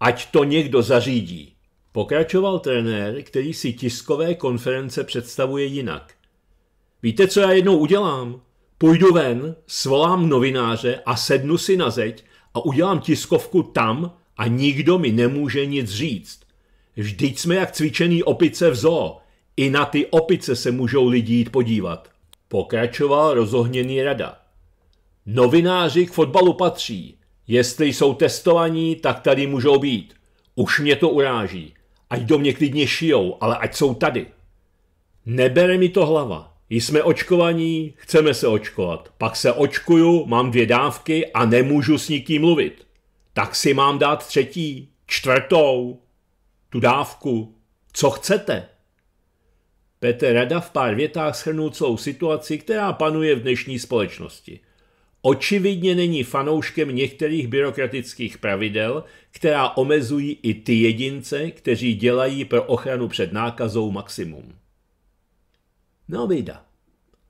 Ať to někdo zařídí. Pokračoval trenér, který si tiskové konference představuje jinak. Víte, co já jednou udělám? půjdu ven, svolám novináře a sednu si na zeď a udělám tiskovku tam a nikdo mi nemůže nic říct. Vždyť jsme jak cvičený opice v zoo. I na ty opice se můžou lidi jít podívat. Pokračoval rozohněný rada. Novináři k fotbalu patří. Jestli jsou testovaní, tak tady můžou být. Už mě to uráží. Ať do mě klidně šijou, ale ať jsou tady. Nebere mi to hlava. Jsme očkovaní, chceme se očkovat. Pak se očkuju, mám dvě dávky a nemůžu s nikým mluvit. Tak si mám dát třetí, čtvrtou, tu dávku, co chcete. Petr Rada v pár větách shrnul celou situaci, která panuje v dnešní společnosti. Očividně není fanouškem některých byrokratických pravidel, která omezují i ty jedince, kteří dělají pro ochranu před nákazou maximum vyjda. No,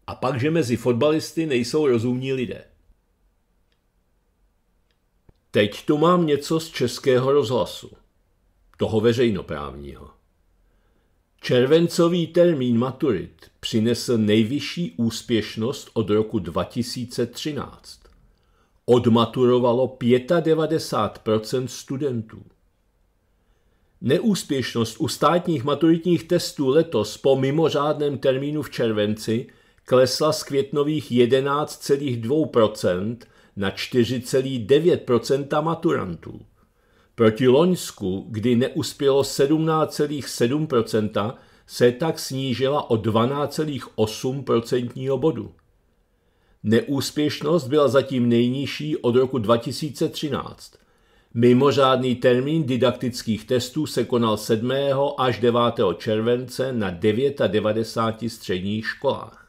A pak, že mezi fotbalisty nejsou rozumní lidé. Teď tu mám něco z českého rozhlasu. Toho veřejnoprávního. Červencový termín maturit přinesl nejvyšší úspěšnost od roku 2013. Odmaturovalo 95 studentů. Neúspěšnost u státních maturitních testů letos po mimořádném termínu v červenci klesla z květnových 11,2% na 4,9% maturantů. Proti Loňsku, kdy neuspělo 17,7%, se tak snížila o 12,8% bodu. Neúspěšnost byla zatím nejnižší od roku 2013 Mimořádný termín didaktických testů se konal 7. až 9. července na 99 středních školách.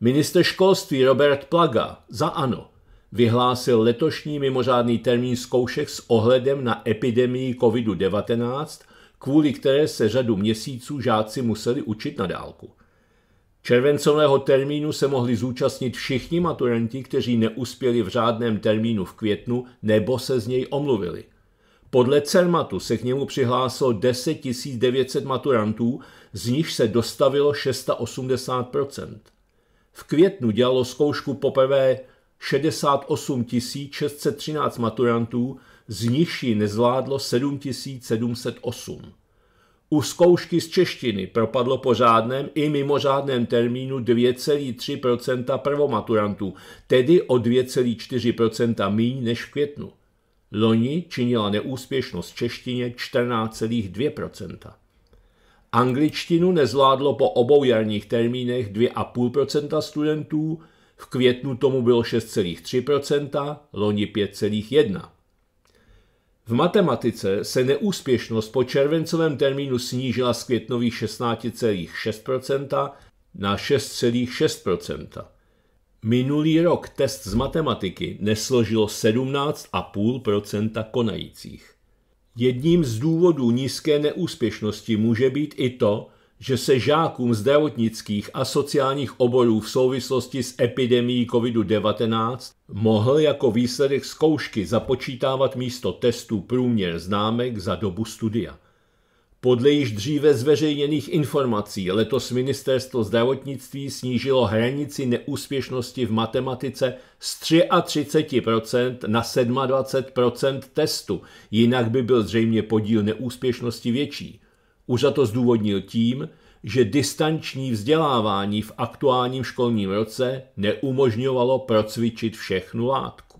Minister školství Robert Plaga za ANO vyhlásil letošní mimořádný termín zkoušek s ohledem na epidemii COVID-19, kvůli které se řadu měsíců žáci museli učit na dálku – Červencového termínu se mohli zúčastnit všichni maturanti, kteří neuspěli v řádném termínu v květnu nebo se z něj omluvili. Podle CERMATu se k němu přihlásilo 10 900 maturantů, z nich se dostavilo 680 V květnu dělalo zkoušku poprvé 68 613 maturantů, z nich ji nezvládlo 7 708. U zkoušky z češtiny propadlo po řádném i mimořádném termínu 2,3 prvomaturantů, tedy o 2,4 míň než v květnu. Loni činila neúspěšnost češtině 14,2 Angličtinu nezvládlo po obou jarních termínech 2,5 studentů, v květnu tomu bylo 6,3 loni 5,1 v matematice se neúspěšnost po červencovém termínu snížila z květnových 16,6% na 6,6%. Minulý rok test z matematiky nesložilo 17,5% konajících. Jedním z důvodů nízké neúspěšnosti může být i to, že se žákům zdravotnických a sociálních oborů v souvislosti s epidemií COVID-19 mohl jako výsledek zkoušky započítávat místo testů průměr známek za dobu studia. Podle již dříve zveřejněných informací letos ministerstvo zdravotnictví snížilo hranici neúspěšnosti v matematice z 33% na 27% testu, jinak by byl zřejmě podíl neúspěšnosti větší – Úřad to zdůvodnil tím, že distanční vzdělávání v aktuálním školním roce neumožňovalo procvičit všechnu látku.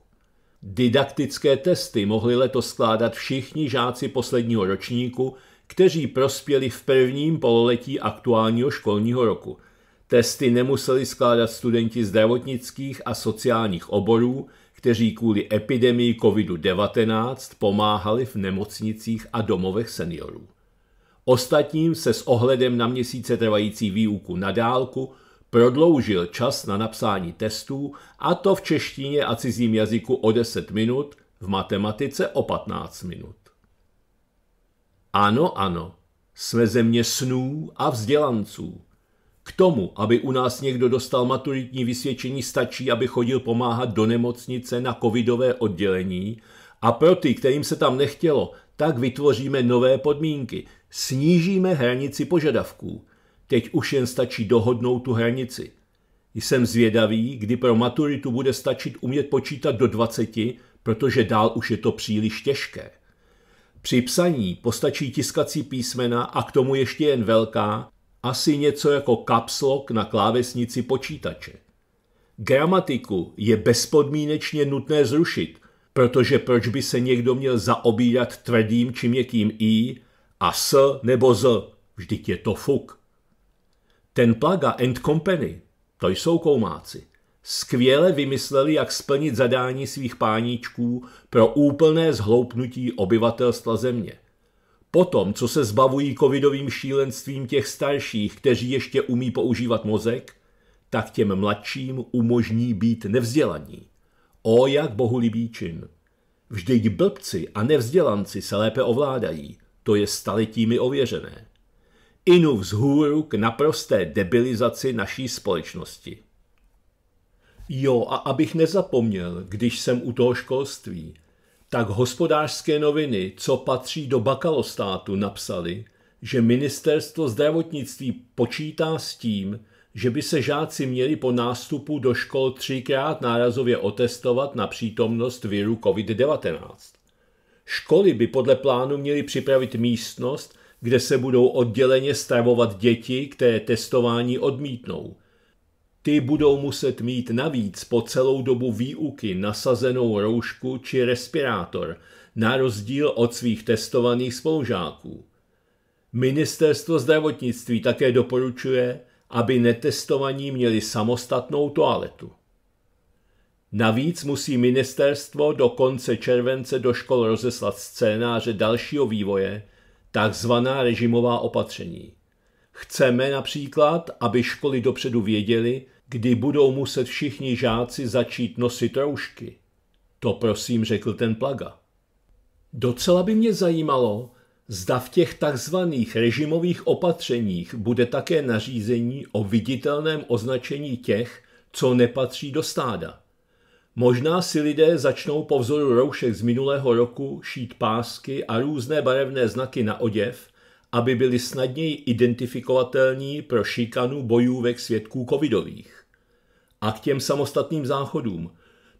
Didaktické testy mohli letos skládat všichni žáci posledního ročníku, kteří prospěli v prvním pololetí aktuálního školního roku. Testy nemuseli skládat studenti zdravotnických a sociálních oborů, kteří kvůli epidemii COVID-19 pomáhali v nemocnicích a domovech seniorů. Ostatním se s ohledem na měsíce trvající výuku na dálku prodloužil čas na napsání testů, a to v češtině a cizím jazyku o 10 minut, v matematice o 15 minut. Ano, ano, jsme země snů a vzdělanců. K tomu, aby u nás někdo dostal maturitní vysvědčení, stačí, aby chodil pomáhat do nemocnice na covidové oddělení a pro ty, kterým se tam nechtělo, tak vytvoříme nové podmínky, snížíme hranici požadavků. Teď už jen stačí dohodnout tu hranici. Jsem zvědavý, kdy pro maturitu bude stačit umět počítat do 20, protože dál už je to příliš těžké. Při psaní postačí tiskací písmena a k tomu ještě jen velká, asi něco jako caps lock na klávesnici počítače. Gramatiku je bezpodmínečně nutné zrušit, protože proč by se někdo měl zaobírat tvrdým či měkkým i, a s nebo z. Vždyť je to fuk. Ten Plaga and Company, to jsou koumáci, skvěle vymysleli, jak splnit zadání svých páníčků pro úplné zhloupnutí obyvatelstva země. Potom, co se zbavují covidovým šílenstvím těch starších, kteří ještě umí používat mozek, tak těm mladším umožní být nevzdělaní. O jak bohulibý čin. Vždyť blbci a nevzdělanci se lépe ovládají – to je staletími ověřené. Inu vzhůru k naprosté debilizaci naší společnosti. Jo, a abych nezapomněl, když jsem u toho školství, tak hospodářské noviny, co patří do bakalostátu, napsali, že ministerstvo zdravotnictví počítá s tím, že by se žáci měli po nástupu do škol třikrát nárazově otestovat na přítomnost viru COVID-19. Školy by podle plánu měly připravit místnost, kde se budou odděleně stravovat děti, které testování odmítnou. Ty budou muset mít navíc po celou dobu výuky nasazenou roušku či respirátor, na rozdíl od svých testovaných spolužáků. Ministerstvo zdravotnictví také doporučuje, aby netestovaní měli samostatnou toaletu. Navíc musí ministerstvo do konce července do škol rozeslat scénáře dalšího vývoje, takzvaná režimová opatření. Chceme například, aby školy dopředu věděly, kdy budou muset všichni žáci začít nosit roušky. To prosím řekl ten plaga. Docela by mě zajímalo, zda v těch takzvaných režimových opatřeních bude také nařízení o viditelném označení těch, co nepatří do stáda. Možná si lidé začnou po vzoru roušek z minulého roku šít pásky a různé barevné znaky na oděv, aby byly snadněji identifikovatelní pro šikanu bojůvek svědků covidových. A k těm samostatným záchodům.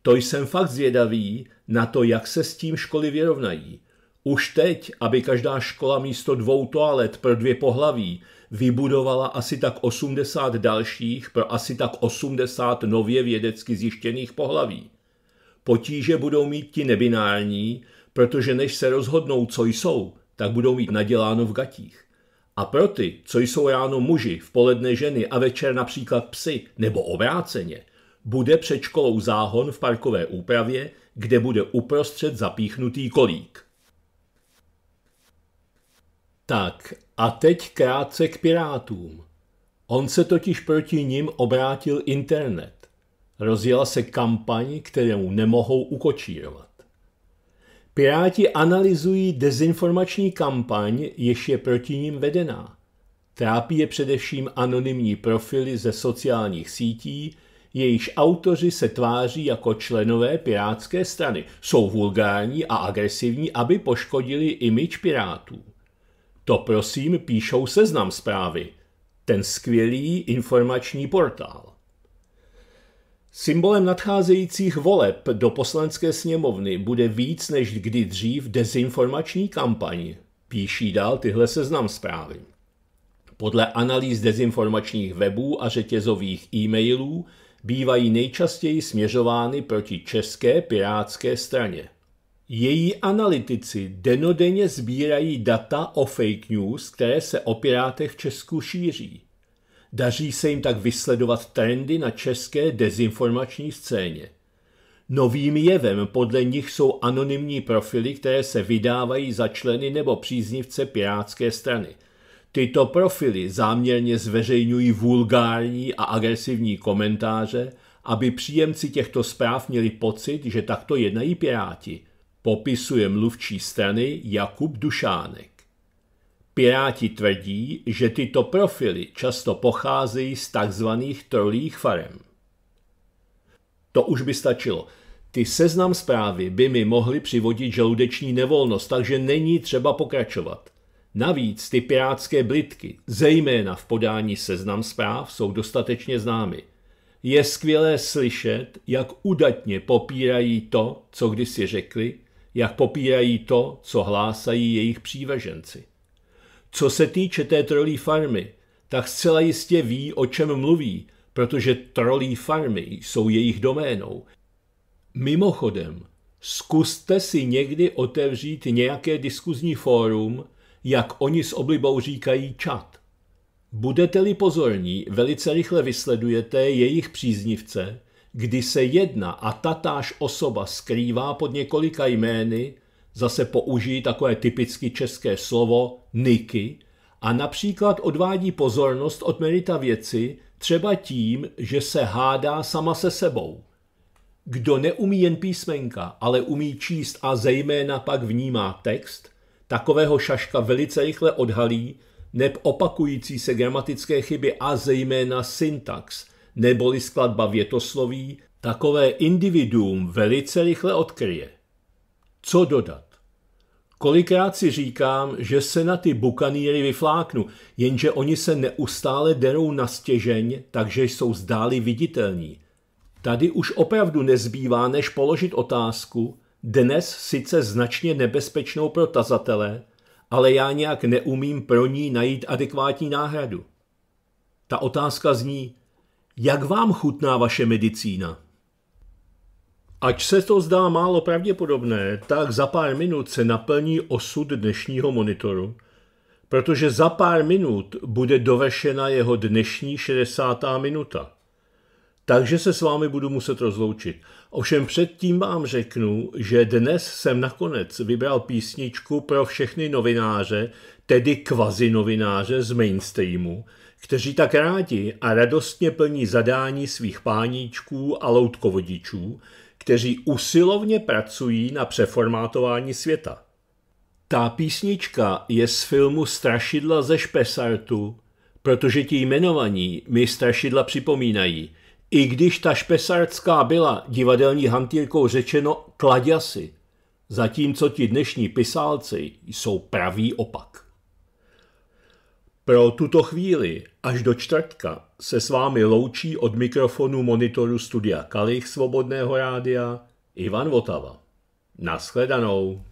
To jsem fakt zvědavý na to, jak se s tím školy vyrovnají. Už teď, aby každá škola místo dvou toalet pro dvě pohlaví vybudovala asi tak 80 dalších pro asi tak 80 nově vědecky zjištěných pohlaví. Potíže budou mít ti nebinární, protože než se rozhodnou, co jsou, tak budou mít naděláno v gatích. A pro ty, co jsou ráno muži, v poledne ženy a večer například psy nebo obráceně, bude před školou záhon v parkové úpravě, kde bude uprostřed zapíchnutý kolík. Tak a teď krátce k Pirátům. On se totiž proti ním obrátil internet. Rozjela se kampaň, kterému nemohou ukočírovat. Piráti analyzují dezinformační kampaň, jež je proti ním vedená. Trápí je především anonymní profily ze sociálních sítí, jejichž autoři se tváří jako členové pirátské strany. Jsou vulgární a agresivní, aby poškodili imič pirátů. To prosím píšou seznam zprávy, ten skvělý informační portál. Symbolem nadcházejících voleb do poslanské sněmovny bude víc než kdy dřív dezinformační kampaň, píší dál tyhle seznam zprávy. Podle analýz dezinformačních webů a řetězových e-mailů bývají nejčastěji směřovány proti české pirátské straně. Její analytici denodenně sbírají data o fake news, které se o pirátech v Česku šíří. Daří se jim tak vysledovat trendy na české dezinformační scéně. Novým jevem podle nich jsou anonymní profily, které se vydávají za členy nebo příznivce pirátské strany. Tyto profily záměrně zveřejňují vulgární a agresivní komentáře, aby příjemci těchto zpráv měli pocit, že takto jednají piráti – popisuje mluvčí strany Jakub Dušánek. Piráti tvrdí, že tyto profily často pocházejí z tzv. trolých farem. To už by stačilo. Ty seznam zprávy by mi mohly přivodit žaludeční nevolnost, takže není třeba pokračovat. Navíc ty pirátské blitky, zejména v podání seznam zpráv, jsou dostatečně známy. Je skvělé slyšet, jak udatně popírají to, co kdysi řekli, jak popírají to, co hlásají jejich přívrženci. Co se týče té trolí farmy, tak zcela jistě ví, o čem mluví, protože trolí farmy jsou jejich doménou. Mimochodem, zkuste si někdy otevřít nějaké diskuzní fórum, jak oni s oblibou říkají čat. Budete-li pozorní, velice rychle vysledujete jejich příznivce, kdy se jedna a tatáž osoba skrývá pod několika jmény, zase použijí takové typicky české slovo niky, a například odvádí pozornost od merita věci třeba tím, že se hádá sama se sebou. Kdo neumí jen písmenka, ale umí číst a zejména pak vnímá text, takového šaška velice rychle odhalí, neb opakující se gramatické chyby a zejména syntax – neboli skladba větosloví, takové individuum velice rychle odkryje. Co dodat? Kolikrát si říkám, že se na ty bukaníry vyfláknu, jenže oni se neustále derou na stěžeň, takže jsou zdáli viditelní. Tady už opravdu nezbývá, než položit otázku, dnes sice značně nebezpečnou pro tazatele, ale já nějak neumím pro ní najít adekvátní náhradu. Ta otázka zní, jak vám chutná vaše medicína? Ač se to zdá málo pravděpodobné, tak za pár minut se naplní osud dnešního monitoru, protože za pár minut bude dovršena jeho dnešní 60. minuta. Takže se s vámi budu muset rozloučit. Ovšem předtím vám řeknu, že dnes jsem nakonec vybral písničku pro všechny novináře, tedy kvazi novináře z mainstreamu, kteří tak rádi a radostně plní zadání svých páníčků a loutkovodičů, kteří usilovně pracují na přeformátování světa. Ta písnička je z filmu Strašidla ze Špesartu, protože ti jmenovaní mi strašidla připomínají, i když ta špesartská byla divadelní hantýrkou řečeno kladěsi, zatímco ti dnešní pisálci jsou pravý opak. Pro tuto chvíli Až do čtvrtka se s vámi loučí od mikrofonu monitoru studia Kalich Svobodného rádia Ivan Votava. Naschledanou.